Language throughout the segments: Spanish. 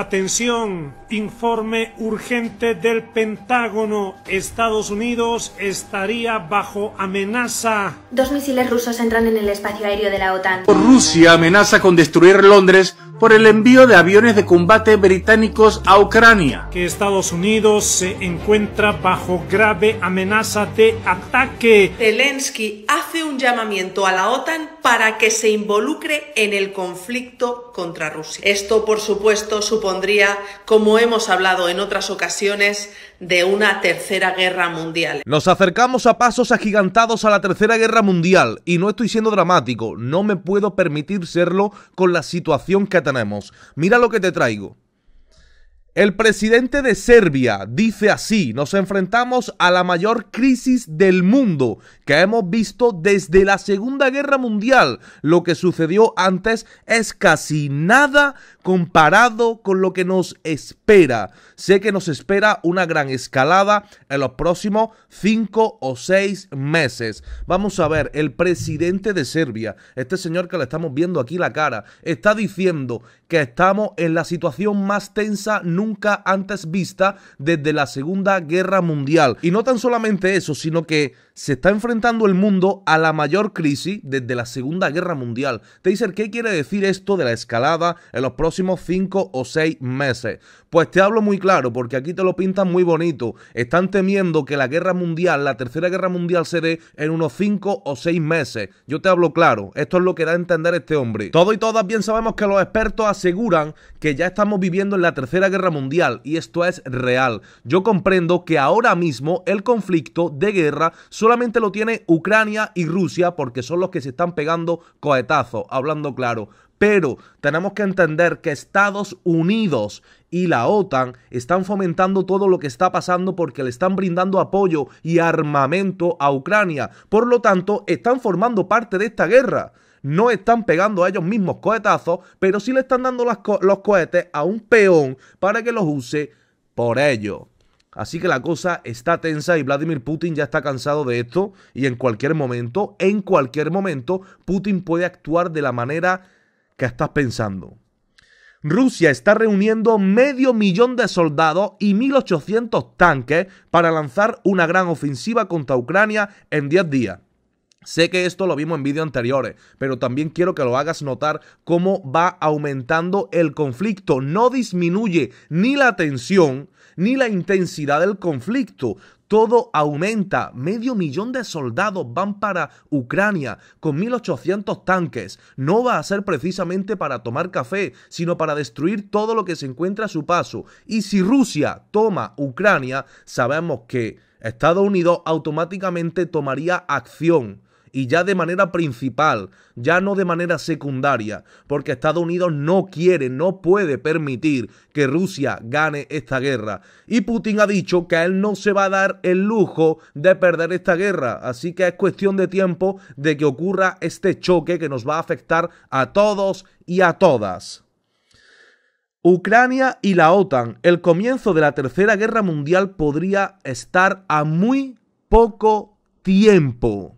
Atención, informe urgente del Pentágono. Estados Unidos estaría bajo amenaza. Dos misiles rusos entran en el espacio aéreo de la OTAN. Rusia amenaza con destruir Londres por el envío de aviones de combate británicos a Ucrania. Que Estados Unidos se encuentra bajo grave amenaza de ataque. Zelensky hace un llamamiento a la OTAN para que se involucre en el conflicto contra Rusia. Esto, por supuesto, supone pondría como hemos hablado en otras ocasiones, de una tercera guerra mundial. Nos acercamos a pasos agigantados a la tercera guerra mundial y no estoy siendo dramático, no me puedo permitir serlo con la situación que tenemos. Mira lo que te traigo. El presidente de Serbia dice así, nos enfrentamos a la mayor crisis del mundo que hemos visto desde la Segunda Guerra Mundial. Lo que sucedió antes es casi nada comparado con lo que nos espera. Sé que nos espera una gran escalada en los próximos cinco o seis meses. Vamos a ver, el presidente de Serbia, este señor que le estamos viendo aquí la cara, está diciendo que estamos en la situación más tensa nunca nunca antes vista desde la Segunda Guerra Mundial. Y no tan solamente eso, sino que se está enfrentando el mundo a la mayor crisis desde la Segunda Guerra Mundial. Te Taser, ¿qué quiere decir esto de la escalada en los próximos 5 o 6 meses? Pues te hablo muy claro, porque aquí te lo pintan muy bonito. Están temiendo que la guerra mundial, la tercera guerra mundial, se dé en unos 5 o 6 meses. Yo te hablo claro, esto es lo que da a entender este hombre. Todo y todas bien sabemos que los expertos aseguran que ya estamos viviendo en la tercera guerra mundial, y esto es real. Yo comprendo que ahora mismo el conflicto de guerra solamente lo tiene Ucrania y Rusia porque son los que se están pegando cohetazos, hablando claro. Pero tenemos que entender que Estados Unidos y la OTAN están fomentando todo lo que está pasando porque le están brindando apoyo y armamento a Ucrania. Por lo tanto, están formando parte de esta guerra no están pegando a ellos mismos cohetazos, pero sí le están dando los cohetes a un peón para que los use por ellos. Así que la cosa está tensa y Vladimir Putin ya está cansado de esto y en cualquier momento, en cualquier momento, Putin puede actuar de la manera que estás pensando. Rusia está reuniendo medio millón de soldados y 1.800 tanques para lanzar una gran ofensiva contra Ucrania en 10 días. Sé que esto lo vimos en vídeos anteriores, pero también quiero que lo hagas notar cómo va aumentando el conflicto. No disminuye ni la tensión, ni la intensidad del conflicto. Todo aumenta. Medio millón de soldados van para Ucrania con 1.800 tanques. No va a ser precisamente para tomar café, sino para destruir todo lo que se encuentra a su paso. Y si Rusia toma Ucrania, sabemos que Estados Unidos automáticamente tomaría acción y ya de manera principal, ya no de manera secundaria, porque Estados Unidos no quiere, no puede permitir que Rusia gane esta guerra. Y Putin ha dicho que a él no se va a dar el lujo de perder esta guerra, así que es cuestión de tiempo de que ocurra este choque que nos va a afectar a todos y a todas. Ucrania y la OTAN. El comienzo de la Tercera Guerra Mundial podría estar a muy poco tiempo.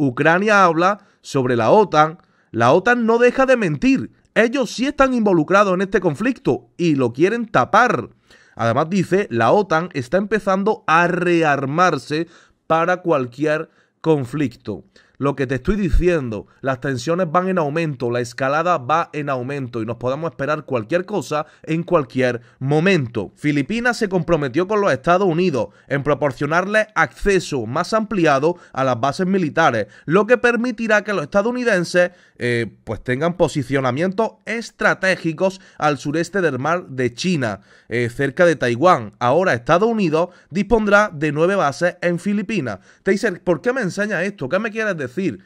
Ucrania habla sobre la OTAN. La OTAN no deja de mentir. Ellos sí están involucrados en este conflicto y lo quieren tapar. Además dice, la OTAN está empezando a rearmarse para cualquier conflicto lo que te estoy diciendo, las tensiones van en aumento, la escalada va en aumento y nos podemos esperar cualquier cosa en cualquier momento. Filipinas se comprometió con los Estados Unidos en proporcionarle acceso más ampliado a las bases militares, lo que permitirá que los estadounidenses eh, pues tengan posicionamientos estratégicos al sureste del mar de China, eh, cerca de Taiwán. Ahora Estados Unidos dispondrá de nueve bases en Filipinas. Te dicen, ¿por qué me enseña esto? ¿Qué me quieres decir? decir,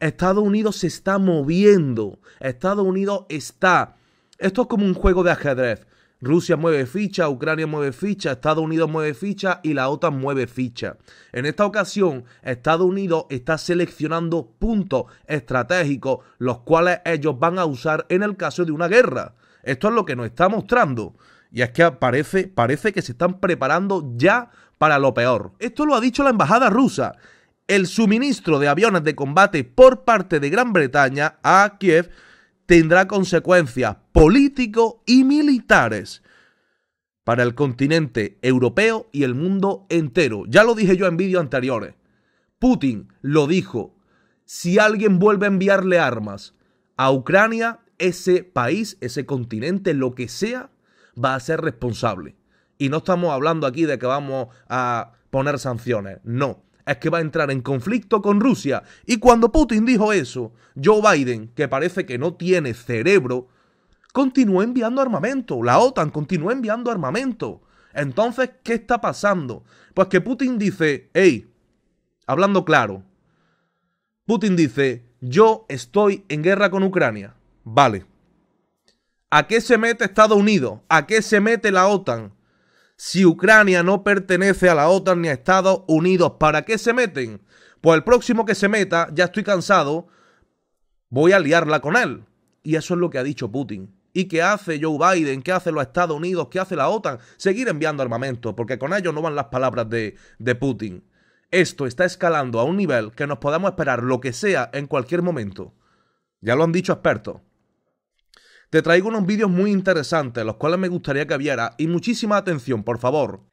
Estados Unidos se está moviendo, Estados Unidos está. Esto es como un juego de ajedrez. Rusia mueve ficha, Ucrania mueve ficha, Estados Unidos mueve ficha y la OTAN mueve ficha. En esta ocasión, Estados Unidos está seleccionando puntos estratégicos, los cuales ellos van a usar en el caso de una guerra. Esto es lo que nos está mostrando. Y es que parece, parece que se están preparando ya para lo peor. Esto lo ha dicho la embajada rusa el suministro de aviones de combate por parte de Gran Bretaña a Kiev tendrá consecuencias políticos y militares para el continente europeo y el mundo entero. Ya lo dije yo en vídeos anteriores. Putin lo dijo. Si alguien vuelve a enviarle armas a Ucrania, ese país, ese continente, lo que sea, va a ser responsable. Y no estamos hablando aquí de que vamos a poner sanciones. No es que va a entrar en conflicto con Rusia. Y cuando Putin dijo eso, Joe Biden, que parece que no tiene cerebro, continuó enviando armamento. La OTAN continuó enviando armamento. Entonces, ¿qué está pasando? Pues que Putin dice, hey, hablando claro, Putin dice, yo estoy en guerra con Ucrania. Vale. ¿A qué se mete Estados Unidos? ¿A qué se mete la OTAN? si Ucrania no pertenece a la OTAN ni a Estados Unidos. ¿Para qué se meten? Pues el próximo que se meta, ya estoy cansado, voy a liarla con él. Y eso es lo que ha dicho Putin. ¿Y qué hace Joe Biden? ¿Qué hace los Estados Unidos? ¿Qué hace la OTAN? Seguir enviando armamento, porque con ellos no van las palabras de, de Putin. Esto está escalando a un nivel que nos podemos esperar lo que sea en cualquier momento. Ya lo han dicho expertos. Te traigo unos vídeos muy interesantes, los cuales me gustaría que viera, y muchísima atención, por favor.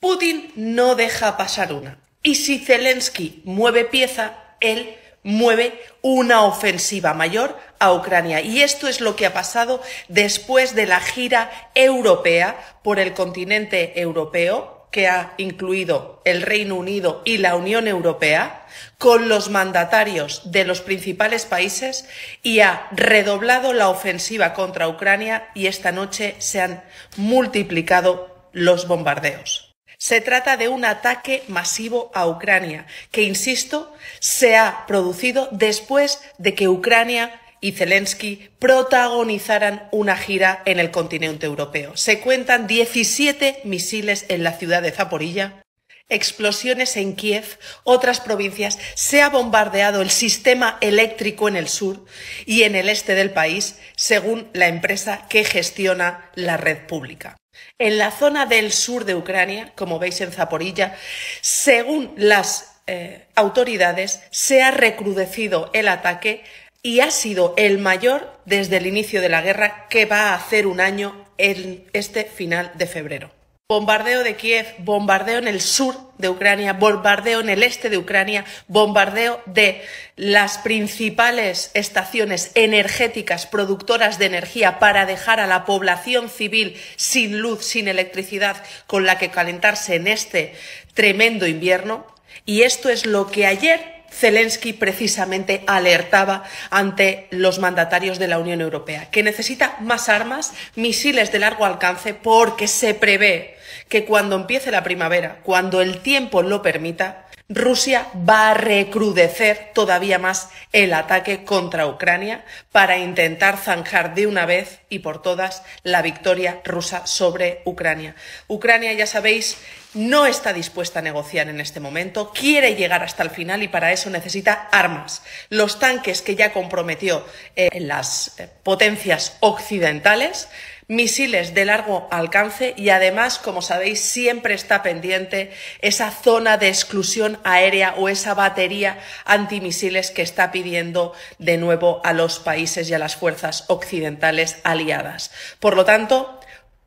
Putin no deja pasar una. Y si Zelensky mueve pieza, él mueve una ofensiva mayor a Ucrania. Y esto es lo que ha pasado después de la gira europea por el continente europeo, que ha incluido el Reino Unido y la Unión Europea con los mandatarios de los principales países y ha redoblado la ofensiva contra Ucrania y esta noche se han multiplicado los bombardeos. Se trata de un ataque masivo a Ucrania que, insisto, se ha producido después de que Ucrania y Zelensky protagonizaran una gira en el continente europeo. Se cuentan 17 misiles en la ciudad de Zaporilla, explosiones en Kiev, otras provincias, se ha bombardeado el sistema eléctrico en el sur y en el este del país, según la empresa que gestiona la red pública. En la zona del sur de Ucrania, como veis en Zaporilla, según las eh, autoridades, se ha recrudecido el ataque y ha sido el mayor desde el inicio de la guerra que va a hacer un año en este final de febrero. Bombardeo de Kiev, bombardeo en el sur de Ucrania, bombardeo en el este de Ucrania, bombardeo de las principales estaciones energéticas productoras de energía para dejar a la población civil sin luz, sin electricidad, con la que calentarse en este tremendo invierno. Y esto es lo que ayer Zelensky precisamente alertaba ante los mandatarios de la Unión Europea, que necesita más armas, misiles de largo alcance, porque se prevé que cuando empiece la primavera, cuando el tiempo lo permita, Rusia va a recrudecer todavía más el ataque contra Ucrania para intentar zanjar de una vez y por todas la victoria rusa sobre Ucrania. Ucrania, ya sabéis, no está dispuesta a negociar en este momento, quiere llegar hasta el final y para eso necesita armas. Los tanques que ya comprometió eh, las eh, potencias occidentales misiles de largo alcance y además, como sabéis, siempre está pendiente esa zona de exclusión aérea o esa batería antimisiles que está pidiendo de nuevo a los países y a las fuerzas occidentales aliadas. Por lo tanto,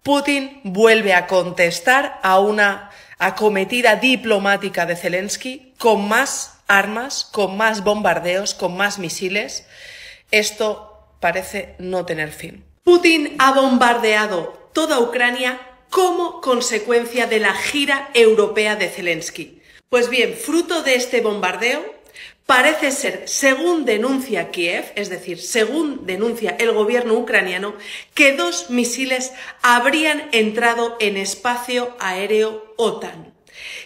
Putin vuelve a contestar a una acometida diplomática de Zelensky con más armas, con más bombardeos, con más misiles. Esto parece no tener fin. Putin ha bombardeado toda Ucrania como consecuencia de la gira europea de Zelensky. Pues bien, fruto de este bombardeo, Parece ser, según denuncia Kiev, es decir, según denuncia el gobierno ucraniano, que dos misiles habrían entrado en espacio aéreo OTAN.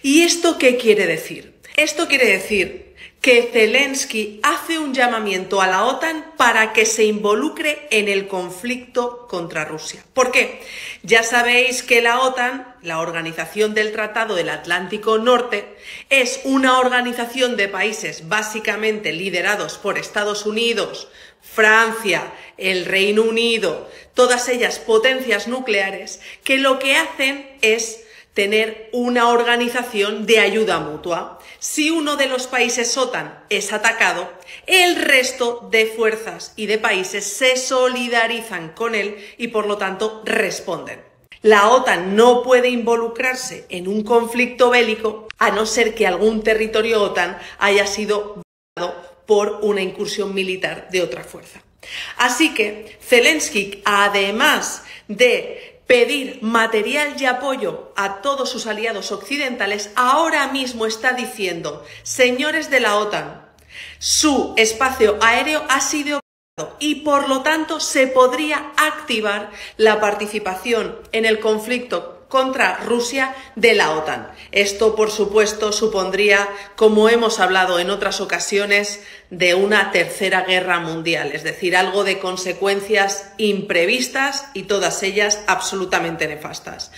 ¿Y esto qué quiere decir? Esto quiere decir que Zelensky hace un llamamiento a la OTAN para que se involucre en el conflicto contra Rusia. ¿Por qué? Ya sabéis que la OTAN, la Organización del Tratado del Atlántico Norte, es una organización de países básicamente liderados por Estados Unidos, Francia, el Reino Unido, todas ellas potencias nucleares, que lo que hacen es tener una organización de ayuda mutua. Si uno de los países OTAN es atacado, el resto de fuerzas y de países se solidarizan con él y por lo tanto responden. La OTAN no puede involucrarse en un conflicto bélico a no ser que algún territorio OTAN haya sido por una incursión militar de otra fuerza. Así que Zelensky, además de pedir material y apoyo a todos sus aliados occidentales, ahora mismo está diciendo, señores de la OTAN, su espacio aéreo ha sido y por lo tanto se podría activar la participación en el conflicto contra Rusia de la OTAN. Esto, por supuesto, supondría, como hemos hablado en otras ocasiones, de una tercera guerra mundial, es decir, algo de consecuencias imprevistas y todas ellas absolutamente nefastas.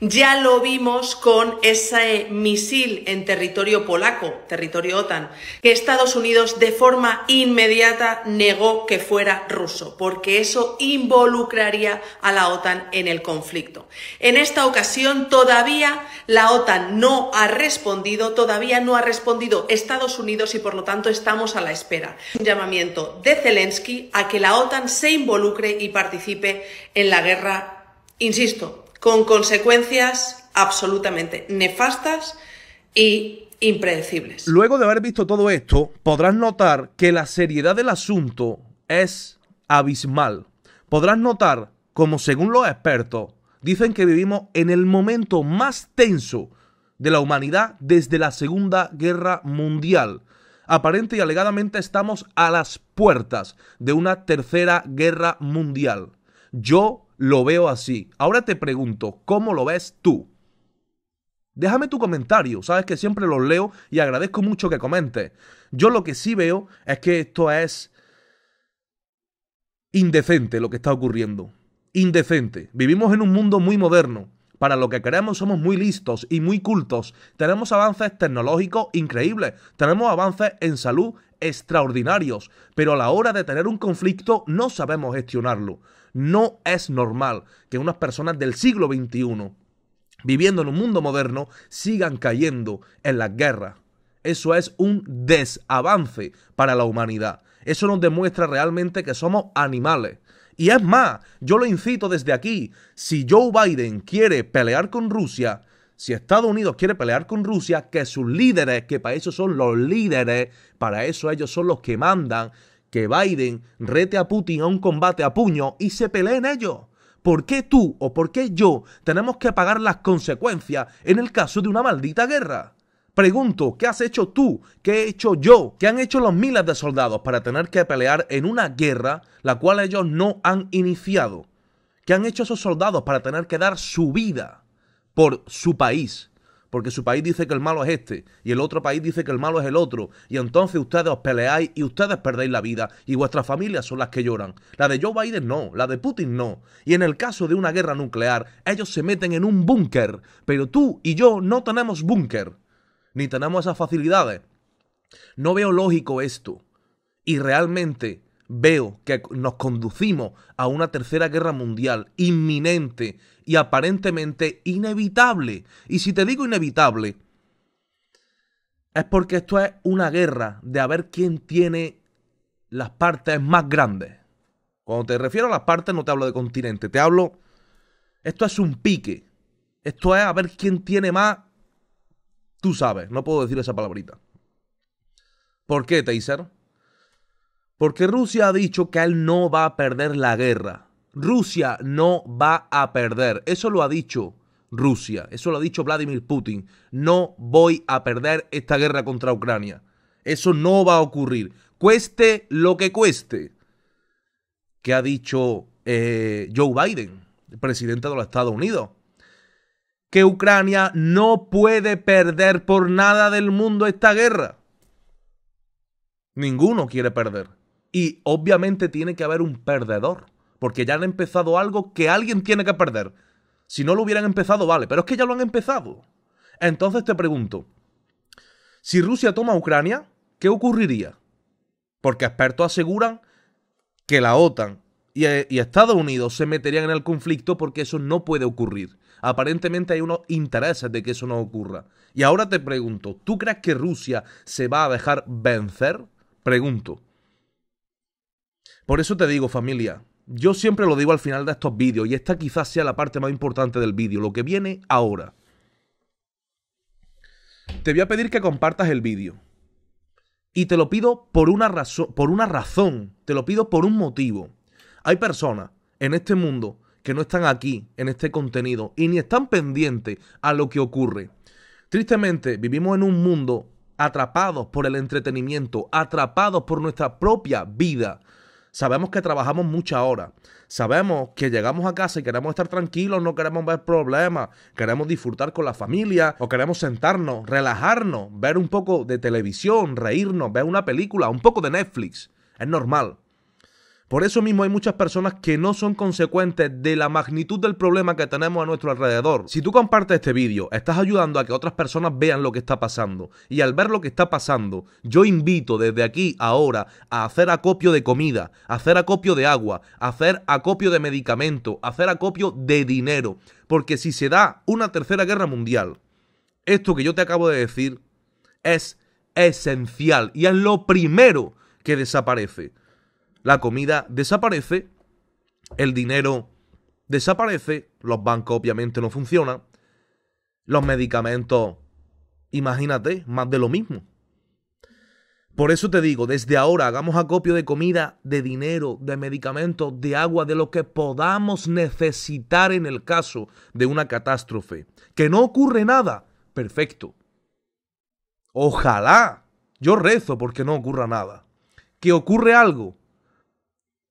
Ya lo vimos con ese misil en territorio polaco, territorio OTAN, que Estados Unidos de forma inmediata negó que fuera ruso, porque eso involucraría a la OTAN en el conflicto. En esta ocasión todavía la OTAN no ha respondido, todavía no ha respondido Estados Unidos y por lo tanto estamos a la espera. Un llamamiento de Zelensky a que la OTAN se involucre y participe en la guerra, insisto, con consecuencias absolutamente nefastas y impredecibles. Luego de haber visto todo esto, podrás notar que la seriedad del asunto es abismal. Podrás notar como según los expertos, dicen que vivimos en el momento más tenso de la humanidad desde la Segunda Guerra Mundial. Aparente y alegadamente estamos a las puertas de una tercera guerra mundial. Yo lo veo así. Ahora te pregunto, ¿cómo lo ves tú? Déjame tu comentario, sabes que siempre los leo y agradezco mucho que comentes. Yo lo que sí veo es que esto es indecente lo que está ocurriendo. Indecente. Vivimos en un mundo muy moderno. Para lo que queremos somos muy listos y muy cultos. Tenemos avances tecnológicos increíbles. Tenemos avances en salud extraordinarios. Pero a la hora de tener un conflicto no sabemos gestionarlo. No es normal que unas personas del siglo XXI, viviendo en un mundo moderno, sigan cayendo en las guerras. Eso es un desavance para la humanidad. Eso nos demuestra realmente que somos animales. Y es más, yo lo incito desde aquí, si Joe Biden quiere pelear con Rusia, si Estados Unidos quiere pelear con Rusia, que sus líderes, que para eso son los líderes, para eso ellos son los que mandan, que Biden rete a Putin a un combate a puño y se peleen ellos. ¿Por qué tú o por qué yo tenemos que pagar las consecuencias en el caso de una maldita guerra? Pregunto, ¿qué has hecho tú? ¿Qué he hecho yo? ¿Qué han hecho los miles de soldados para tener que pelear en una guerra la cual ellos no han iniciado? ¿Qué han hecho esos soldados para tener que dar su vida por su país? porque su país dice que el malo es este y el otro país dice que el malo es el otro, y entonces ustedes os peleáis y ustedes perdéis la vida y vuestras familias son las que lloran. La de Joe Biden no, la de Putin no. Y en el caso de una guerra nuclear, ellos se meten en un búnker, pero tú y yo no tenemos búnker, ni tenemos esas facilidades. No veo lógico esto. Y realmente veo que nos conducimos a una tercera guerra mundial inminente y aparentemente inevitable. Y si te digo inevitable, es porque esto es una guerra de a ver quién tiene las partes más grandes. Cuando te refiero a las partes no te hablo de continente, te hablo... Esto es un pique. Esto es a ver quién tiene más... Tú sabes, no puedo decir esa palabrita. ¿Por qué, Taser? Porque Rusia ha dicho que él no va a perder la guerra. Rusia no va a perder. Eso lo ha dicho Rusia. Eso lo ha dicho Vladimir Putin. No voy a perder esta guerra contra Ucrania. Eso no va a ocurrir. Cueste lo que cueste. ¿Qué ha dicho eh, Joe Biden, el presidente de los Estados Unidos? Que Ucrania no puede perder por nada del mundo esta guerra. Ninguno quiere perder. Y obviamente tiene que haber un perdedor, porque ya han empezado algo que alguien tiene que perder. Si no lo hubieran empezado, vale, pero es que ya lo han empezado. Entonces te pregunto, si Rusia toma Ucrania, ¿qué ocurriría? Porque expertos aseguran que la OTAN y, eh, Estados Unidos se meterían en el conflicto porque eso no puede ocurrir. Aparentemente hay unos intereses de que eso no ocurra. Y ahora te pregunto, ¿tú crees que Rusia se va a dejar vencer? Pregunto. Por eso te digo, familia, yo siempre lo digo al final de estos vídeos y esta quizás sea la parte más importante del vídeo, lo que viene ahora. Te voy a pedir que compartas el vídeo. Y te lo pido por una, razón, por una razón, te lo pido por un motivo. Hay personas en este mundo que no están aquí, en este contenido, y ni están pendientes a lo que ocurre. Tristemente, vivimos en un mundo atrapados por el entretenimiento, atrapados por nuestra propia vida, Sabemos que trabajamos mucha horas. Sabemos que llegamos a casa y queremos estar tranquilos, no queremos ver problemas, queremos disfrutar con la familia o queremos sentarnos, relajarnos, ver un poco de televisión, reírnos, ver una película, un poco de Netflix. Es normal. Por eso mismo hay muchas personas que no son consecuentes de la magnitud del problema que tenemos a nuestro alrededor. Si tú compartes este vídeo, estás ayudando a que otras personas vean lo que está pasando. Y al ver lo que está pasando, yo invito desde aquí ahora a hacer acopio de comida, hacer acopio de agua, hacer acopio de medicamento, hacer acopio de dinero. Porque si se da una tercera guerra mundial, esto que yo te acabo de decir es esencial y es lo primero que desaparece la comida desaparece, el dinero desaparece, los bancos obviamente no funcionan, los medicamentos, imagínate, más de lo mismo. Por eso te digo, desde ahora hagamos acopio de comida, de dinero, de medicamentos, de agua, de lo que podamos necesitar en el caso de una catástrofe. Que no ocurre nada, perfecto. Ojalá, yo rezo porque no ocurra nada. Que ocurre algo,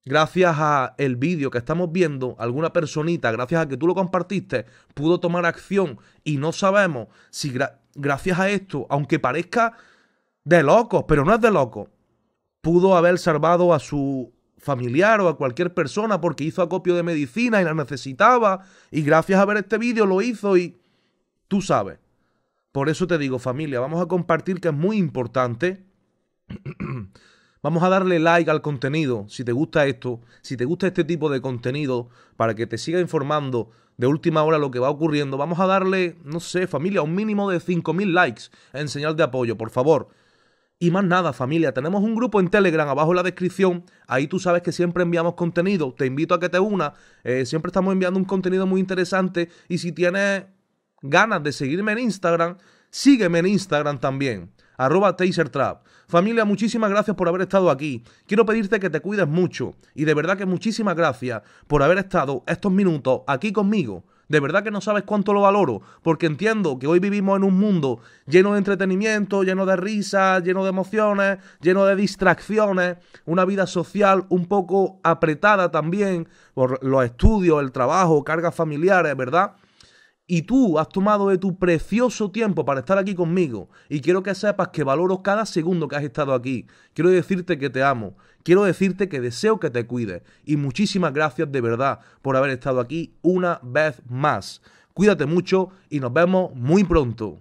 gracias a el vídeo que estamos viendo, alguna personita, gracias a que tú lo compartiste, pudo tomar acción y no sabemos si gracias a esto, aunque parezca de loco, pero no es de loco, pudo haber salvado a su familiar o a cualquier persona porque hizo acopio de medicina y la necesitaba y gracias a ver este vídeo lo hizo y tú sabes. Por eso te digo familia, vamos a compartir que es muy importante Vamos a darle like al contenido si te gusta esto, si te gusta este tipo de contenido, para que te siga informando de última hora lo que va ocurriendo. Vamos a darle, no sé, familia, un mínimo de 5.000 likes en señal de apoyo, por favor. Y más nada, familia, tenemos un grupo en Telegram abajo en la descripción. Ahí tú sabes que siempre enviamos contenido. Te invito a que te unas. Eh, siempre estamos enviando un contenido muy interesante. Y si tienes ganas de seguirme en Instagram, sígueme en Instagram también arroba tasertrap. Familia, muchísimas gracias por haber estado aquí. Quiero pedirte que te cuides mucho y de verdad que muchísimas gracias por haber estado estos minutos aquí conmigo. De verdad que no sabes cuánto lo valoro, porque entiendo que hoy vivimos en un mundo lleno de entretenimiento, lleno de risas, lleno de emociones, lleno de distracciones, una vida social un poco apretada también por los estudios, el trabajo, cargas familiares, ¿verdad? Y tú has tomado de tu precioso tiempo para estar aquí conmigo. Y quiero que sepas que valoro cada segundo que has estado aquí. Quiero decirte que te amo. Quiero decirte que deseo que te cuides. Y muchísimas gracias de verdad por haber estado aquí una vez más. Cuídate mucho y nos vemos muy pronto.